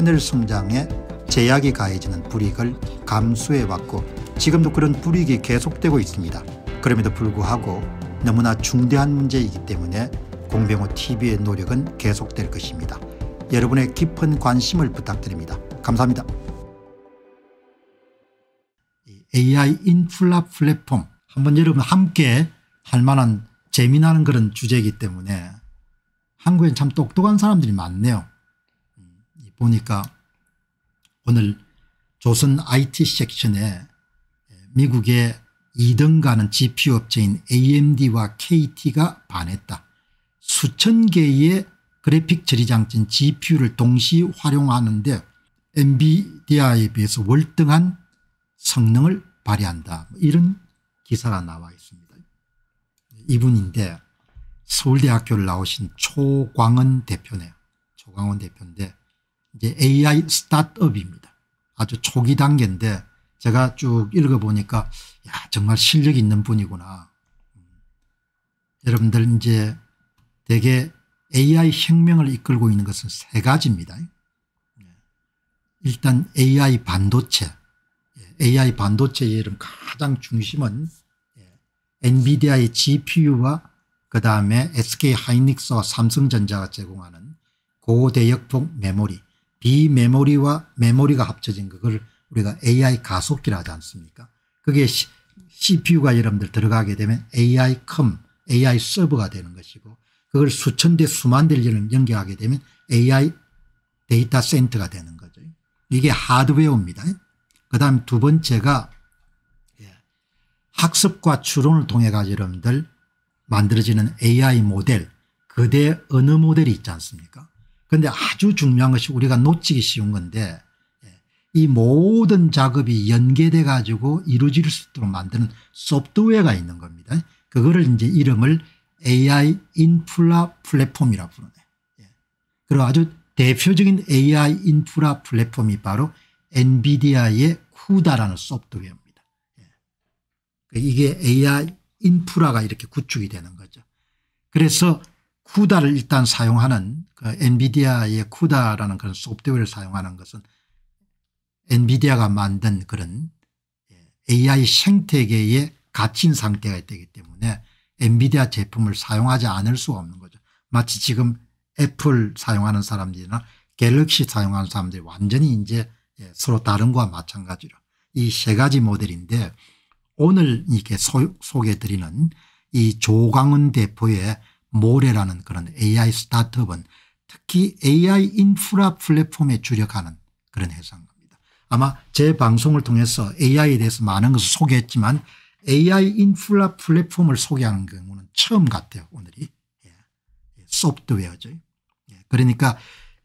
하늘 성장에 제약이 가해지는 불이익을 감수해왔고 지금도 그런 불이익이 계속되고 있습니다. 그럼에도 불구하고 너무나 중대한 문제이기 때문에 공병호 TV의 노력은 계속될 것입니다. 여러분의 깊은 관심을 부탁드립니다. 감사합니다. AI 인플라 플랫폼 한번 여러분 함께 할 만한 재미나는 그런 주제이기 때문에 한국엔 참 똑똑한 사람들이 많네요. 보니까 오늘 조선 IT 섹션에 미국의 2등 가는 GPU 업체인 AMD와 KT가 반했다. 수천 개의 그래픽 처리 장치인 GPU를 동시 활용하는데 엔비디아에 비해서 월등한 성능을 발휘한다. 뭐 이런 기사가 나와 있습니다. 이분인데 서울대학교를 나오신 초광은 대표네요. 초광은 대표인데 이제 AI 스타트업입니다. 아주 초기 단계인데 제가 쭉 읽어보니까 야 정말 실력 있는 분이구나. 음. 여러분들 이제 대개 AI 혁명을 이끌고 있는 것은 세 가지입니다. 예. 일단 AI 반도체. 예, AI 반도체의 이름 가장 중심은 예, 엔비디아의 GPU와 그 다음에 SK 하이닉스와 삼성전자가 제공하는 고대역폭 메모리 비메모리와 메모리가 합쳐진 그걸 우리가 AI 가속기라 하지 않습니까 그게 CPU가 여러분들 들어가게 되면 AI 컴 AI 서버가 되는 것이고 그걸 수천 대 수만 대를 연결하게 되면 AI 데이터 센터가 되는 거죠. 이게 하드웨어입니다. 그 다음 두 번째가 예, 학습과 추론을 통해 가지고 여러분들 만들어지는 AI 모델 그대 언어 모델이 있지 않습니까 그런데 아주 중요한 것이 우리가 놓치기 쉬운 건데 예, 이 모든 작업이 연계돼 가지고 이루어질 수 있도록 만드는 소프트웨어가 있는 겁니다. 그거를 이제 이름을 AI 인프라 플랫폼이라 부르네. 예. 그리고 아주 대표적인 AI 인프라 플랫폼이 바로 엔비디아의 쿠다라는 소프트웨어입니다. 예. 그러니까 이게 AI 인프라가 이렇게 구축이 되는 거죠. 그래서 쿠다를 일단 사용하는 그 엔비디아의 쿠다라는 그런 소프트웨어를 사용하는 것은 엔비디아가 만든 그런 AI 예, 생태계에 갇힌 상태가 되기 때문에 엔비디아 제품을 사용하지 않을 수 없는 거죠. 마치 지금 애플 사용하는 사람들이나 갤럭시 사용하는 사람들이 완전히 이제 예, 서로 다른 거와 마찬가지로 이 세 가지 모델인데 오늘 이렇게 소개드리는이 조광은 대표의 모래라는 그런 AI 스타트업은 특히 AI 인프라 플랫폼에 주력하는 그런 회사입니다. 아마 제 방송을 통해서 AI에 대해서 많은 것을 소개했지만 AI 인프라 플랫폼을 소개하는 경우는 처음 같아요 오늘이. 예. 예 소프트웨어죠. 예. 그러니까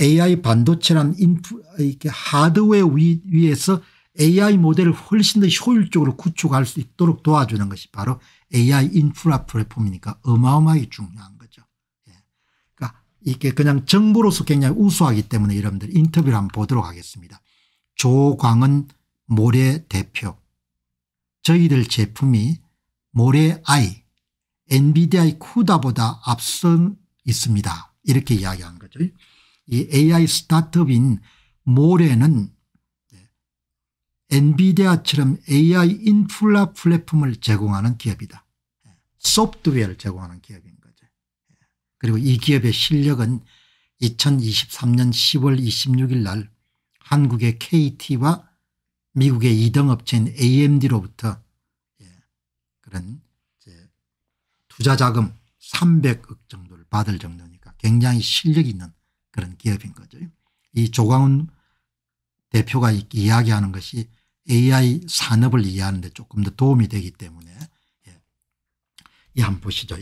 AI 반도체란 인프 이렇게 하드웨어 위, 위에서 AI 모델을 훨씬 더 효율적으로 구축할 수 있도록 도와주는 것이 바로 AI 인프라 플랫폼이니까 어마어마하게 중요한 거죠. 예. 그러니까 이게 그냥 정보로서 굉장히 우수하기 때문에 여러분들 인터뷰를 한번 보도록 하겠습니다. 조광은 모래 대표 저희들 제품이 모래 아이 엔비디아의 쿠다보다 앞선 있습니다. 이렇게 이야기한 거죠. 이 AI 스타트업인 모래는 엔비디아처럼 AI 인플라 플랫폼을 제공하는 기업이다. 소프트웨어를 제공하는 기업인 거죠. 그리고 이 기업의 실력은 2023년 10월 26일 날 한국의 KT와 미국의 2등 업체인 AMD로부터 예, 그런 투자 자금 300억 정도를 받을 정도니까 굉장히 실력 있는 그런 기업인 거죠. 이 조광훈 대표가 이야기하는 것이 AI 산업을 이해하는 데 조금 더 도움이 되기 때문에 예, 한번 보시죠.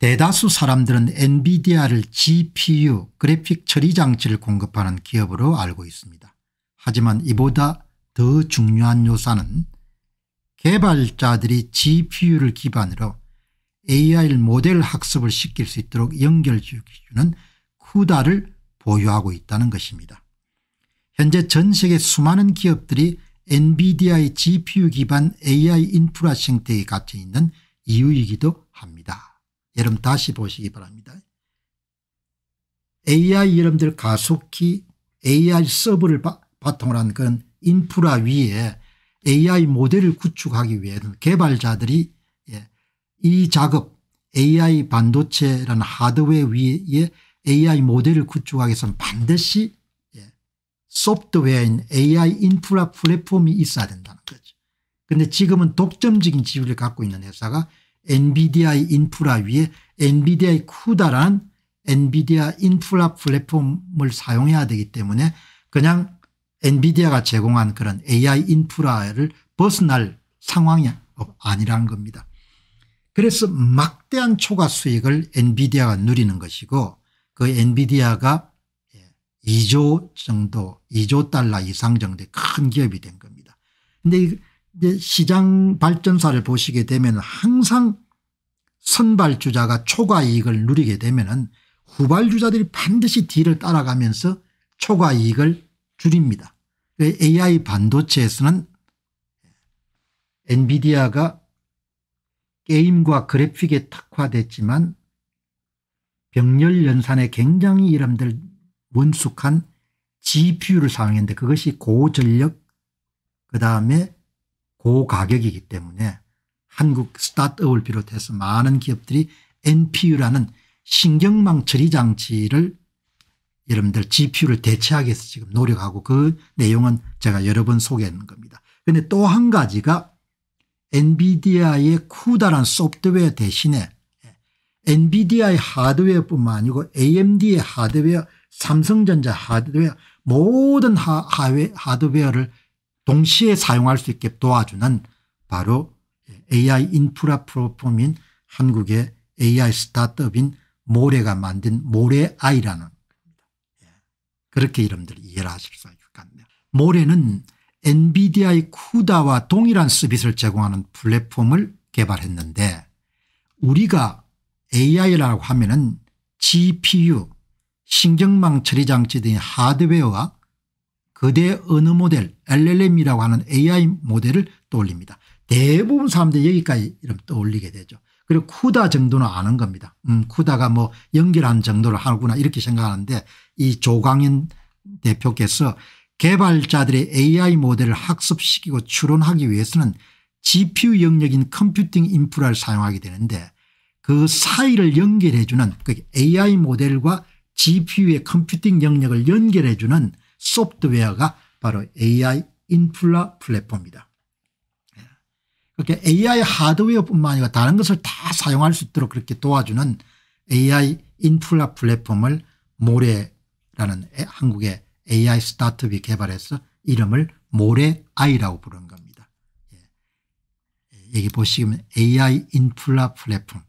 대다수 사람들은 엔비디아를 GPU 그래픽 처리 장치를 공급하는 기업으로 알고 있습니다. 하지만 이보다 더 중요한 요사는 개발자들이 GPU를 기반으로 AI 모델 학습을 시킬 수 있도록 연결시켜주는 쿠다를 보유하고 있다는 것입니다. 현재 전 세계 수많은 기업들이 엔비디아의 GPU 기반 AI 인프라 생태에 갇혀 있는 이유이기도 합니다. 여러분 다시 보시기 바랍니다. AI 여러분들 가속기 AI 서버를 바, 바탕으로 한 그런 인프라 위에 AI 모델을 구축하기 위해는 개발자들이 예, 이 작업 AI 반도체라는 하드웨어 위에 AI 모델을 구축하기 위해서는 반드시 소프트웨어인 AI 인프라 플랫폼이 있어야 된다는 거죠. 그런데 지금은 독점적인 지위를 갖고 있는 회사가 엔비디아 인프라 위에 엔비디아 쿠다란 엔비디아 인프라 플랫폼을 사용해야 되기 때문에 그냥 엔비디아가 제공한 그런 AI 인프라를 벗어날 상황이 아니라는 겁니다. 그래서 막대한 초과 수익을 엔비디아가 누리는 것이고 그 엔비디아가 2조 정도 2조 달러 이상 정도의 큰 기업이 된 겁니다. 그런데 시장 발전사를 보시게 되면 항상 선발주자가 초과 이익을 누리게 되면 후발주자들이 반드시 뒤를 따라가면서 초과 이익을 줄입니다. AI 그 반도체에서는 엔비디아가 게임과 그래픽에 특화됐지만 병렬 연산에 굉장히 이름들 원숙한 GPU를 사용했는데 그것이 고전력 그다음에 고가격이기 때문에 한국 스타트업을 비롯해서 많은 기업들이 NPU라는 신경망 처리 장치를 여러분들 GPU를 대체하기 위해서 지금 노력하고 그 내용은 제가 여러 번 소개한 겁니다. 그런데 또 한 가지가 엔비디아의 쿠다란 소프트웨어 대신에 엔비디아의 하드웨어뿐만 아니고 AMD의 하드웨어 삼성전자 하드웨어 모든 하, 하웨, 하드웨어를 동시에 사용할 수 있게 도와주는 바로 AI 인프라 플랫폼인 한국의 AI 스타트업인 모래가 만든 모래아이라는 겁니다. 예. 그렇게 이름들 이해를 하십시오. 모래는 엔비디아의 쿠다와 동일한 서비스를 제공하는 플랫폼을 개발했는데 우리가 AI라고 하면 은 GPU 신경망 처리 장치 등의 하드웨어와 거대 언어 모델 LLM이라고 하는 AI 모델을 떠올립니다. 대부분 사람들이 여기까지 이름 떠올리게 되죠. 그리고 쿠다 정도는 아는 겁니다. 음, 쿠다가 뭐 연결한 정도를 하구나 이렇게 생각하는데 이조광인 대표께서 개발자들의 AI 모델을 학습시키고 추론하기 위해서는 GPU 영역인 컴퓨팅 인프라를 사용하게 되는데 그 사이를 연결해주는 그 AI 모델과 GPU의 컴퓨팅 영역을 연결해주는 소프트웨어가 바로 AI 인플라 플랫폼이다. 그렇게 AI 하드웨어뿐만 아니라 다른 것을 다 사용할 수 있도록 그렇게 도와주는 AI 인플라 플랫폼을 모래라는 한국의 AI 스타트업이 개발해서 이름을 모래아이라고 부른 겁니다. 예. 여기 보시면 AI 인플라 플랫폼,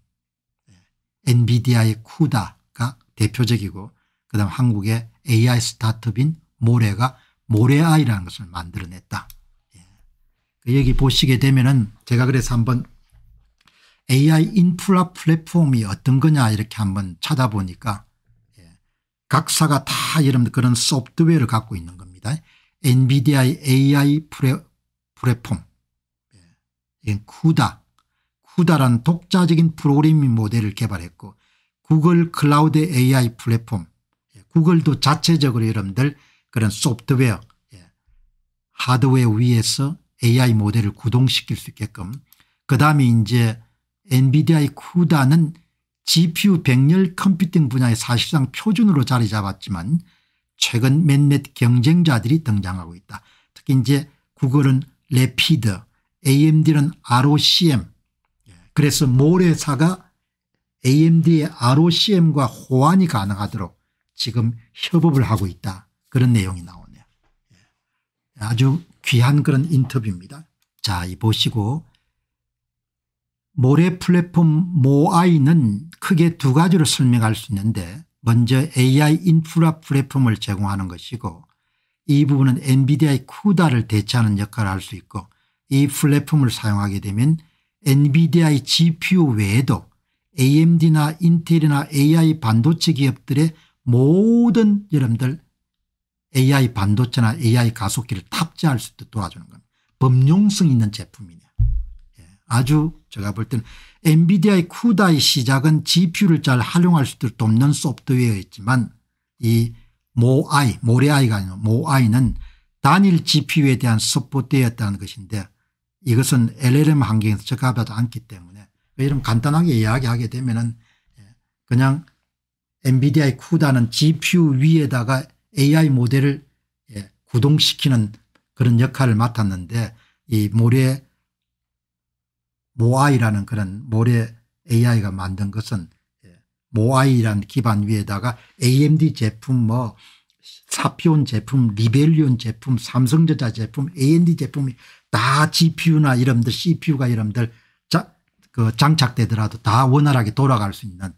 예. 엔비디아의 쿠다, 대표적이고 그다음 한국의 AI 스타트업인 모래가 모래아이라는 것을 만들어냈다. 예. 여기 그 보시게 되면은 제가 그래서 한번 AI 인프라 플랫폼이 어떤 거냐 이렇게 한번 찾아보니까 예. 각사가 다 이런 그런 소프트웨어를 갖고 있는 겁니다. 엔비디아 AI 플랫폼 예. 쿠다 쿠다란 독자적인 프로그래밍 모델을 개발했고 구글 클라우드 AI 플랫폼 예, 구글도 자체적으로 여러분들 그런 소프트웨어 예, 하드웨어 위에서 AI 모델을 구동시킬 수 있게끔 그다음에 이제 엔비디아의 쿠다는 GPU 백렬 컴퓨팅 분야의 사실상 표준으로 자리 잡았지만 최근 몇몇 경쟁자들이 등장하고 있다. 특히 이제 구글은 레피드, AMD는 ROCm 그래서 모래사가 AMD의 ROCM과 호환이 가능하도록 지금 협업을 하고 있다. 그런 내용이 나오네요. 예. 아주 귀한 그런 인터뷰입니다. 자, 이 보시고 모래 플랫폼 모아이는 크게 두 가지로 설명할 수 있는데 먼저 AI 인프라 플랫폼을 제공하는 것이고 이 부분은 엔비디아의 쿠다를 대체하는 역할을 할 수 있고 이 플랫폼을 사용하게 되면 엔비디아의 GPU 외에도 AMD나 인텔이나 AI 반도체 기업들의 모든 여러분들 AI 반도체나 AI 가속기를 탑재할 수 있도록 도와주는 겁니다. 범용성 있는 제품이냐. 예, 아주 제가 볼 때는 엔비디아의 쿠다의 시작은 GPU를 잘 활용할 수 있도록 돕는 소프트웨어였지만 이 모아이, 모레아이가 아니고 모아이는 단일 GPU에 대한 소프트였다는 것인데 이것은 LLM 환경에서 적합하지 않기 때문에 이런 간단하게 이야기하게 되면은 예, 그냥 엔비디아의 쿠다는 GPU 위에다가 AI 모델을 예, 구동시키는 그런 역할을 맡았는데 이 모래 모아이라는 그런 모래 AI가 만든 것은 예, 모아이라는 기반 위에다가 AMD 제품 뭐 사피온 제품 리벨리온 제품 삼성전자 제품 AMD 제품이 다 GPU나 이런들 CPU가 이런들 그 장착되더라도 다 원활하게 돌아갈 수 있는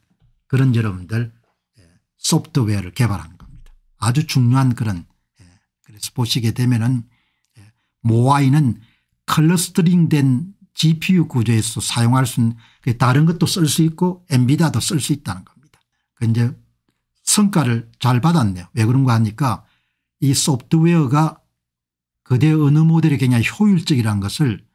그런 여러분들 예, 소프트웨어를 개발한 겁니다. 아주 중요한 그런 예, 그래서 보시게 되면은 예, 모아이는 클러스터링 된 GPU 구조에서 사용할 수 있는 그 다른 것도 쓸 수 있고 엔비디도쓸 수 있다는 겁니다. 그 이제 성과를 잘 받았네요. 왜 그런가 하니까 이 소프트웨어가 그대 어 모델이 그냥 효율적이라는 것을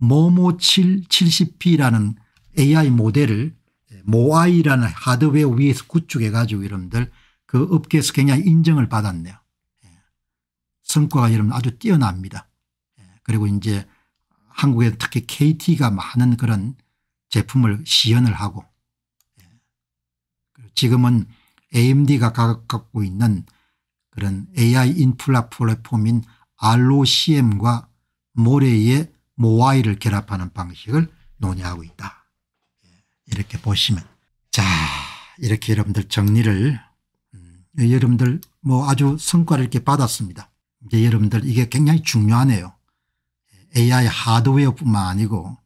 모모7 70P라는 AI 모델을 예, 모아이라는 하드웨어 위에서 구축해 가지고 여러분들 그 업계에서 굉장히 인정을 받았네요. 예. 성과가 여러분 아주 뛰어납니다. 예. 그리고 이제 한국에 특히 KT가 많은 그런 제품을 시연을 하고 지금은 AMD가 갖고 있는 그런 AI 인프라 플랫폼인 ROCM과 모레의 모아이를 결합하는 방식을 논의하고 있다. 예, 이렇게 보시면 자 이렇게 여러분들 정리를 음, 여러분들 뭐 아주 성과를 이렇게 받았습니다. 이제 여러분들 이게 굉장히 중요하네요. AI 하드웨어뿐만 아니고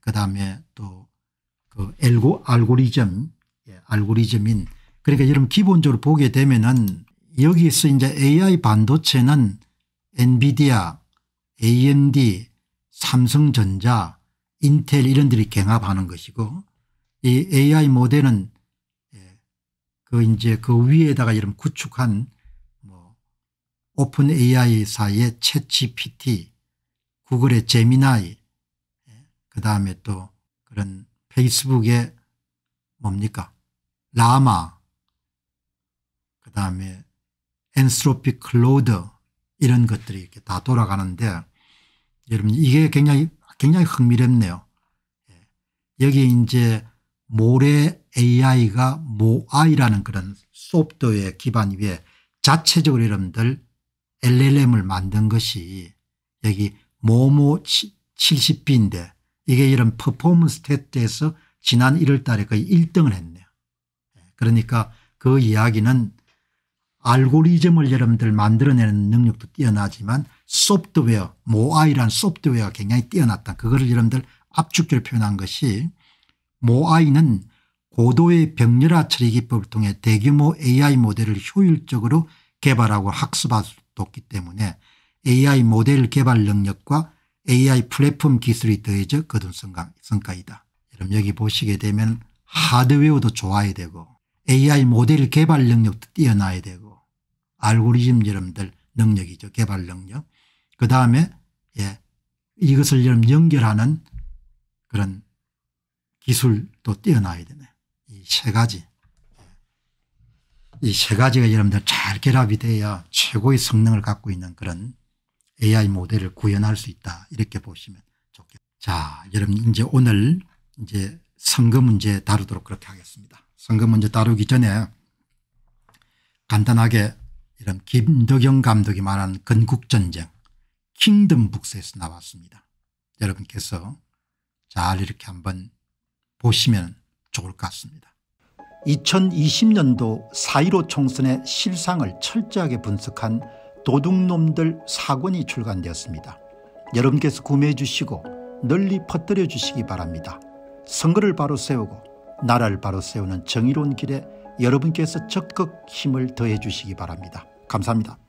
그다음에 또그 엘고 알고리즘 예, 알고리즘인 그러니까 여러분 기본적으로 보게 되면은 여기서 이제 AI 반도체는 엔비디아, AMD, 삼성전자 인텔 이런 들이 갱합하는 것이고 이 AI 모델은 예, 그 이제 그 위에다가 이런 구축한 뭐 오픈 AI사의 이채 g p t 구글의 제미나이 예, 그다음에 또 그런 페이스북의 뭡니까 라마 그다음에 엔스로픽 클로드 이런 것들이 이렇게 다 돌아가는데 여러분 이게 굉장히 굉장히 흥미롭네요. 예. 여기 이제 모래 AI가 모아이라는 그런 소프트웨어 기반 위에 자체적으로 여러분들 LLM을 만든 것이 여기 모모 70B인데 이게 이런 퍼포먼스 테스트에서 지난 1월 달에 거의 1등을 했네요. 예. 그러니까 그 이야기는 알고리즘을 여러분들 만들어내는 능력도 뛰어나지만 소프트웨어 모아이라는 소프트웨어가 굉장히 뛰어났다. 그거를 여러분들 압축적으로 표현한 것이 모아이는 고도의 병렬화 처리 기법을 통해 대규모 AI 모델을 효율적으로 개발하고 학습할 수기 때문에 AI 모델 개발 능력과 AI 플랫폼 기술이 더해져 거둔 성과이다. 여러분 여기 보시게 되면 하드웨어도 좋아야 되고 AI 모델 개발 능력도 뛰어나야 되고 알고리즘 여러분들 능력이죠. 개발 능력. 그 다음에 예, 이것을 여러분 연결하는 그런 기술도 뛰어나야 되네. 이 세 가지. 이 세 가지가 여러분들 잘 결합이 돼야 최고의 성능을 갖고 있는 그런 AI 모델을 구현할 수 있다. 이렇게 보시면 좋겠습니다. 자, 여러분 이제 오늘 이제 선거 문제 다루도록 그렇게 하겠습니다. 선거 문제 다루기 전에 간단하게 이런 김덕영 감독이 말한 건국전쟁 킹덤 북스에서 나왔습니다. 여러분께서 잘 이렇게 한번 보시면 좋을 것 같습니다. 2020년도 4.15 총선의 실상을 철저하게 분석한 도둑놈들 사권이 출간되었습니다. 여러분께서 구매해 주시고 널리 퍼뜨려 주시기 바랍니다. 선거를 바로 세우고 나라를 바로 세우는 정의로운 길에 여러분께서 적극 힘을 더해 주시기 바랍니다. 감사합니다.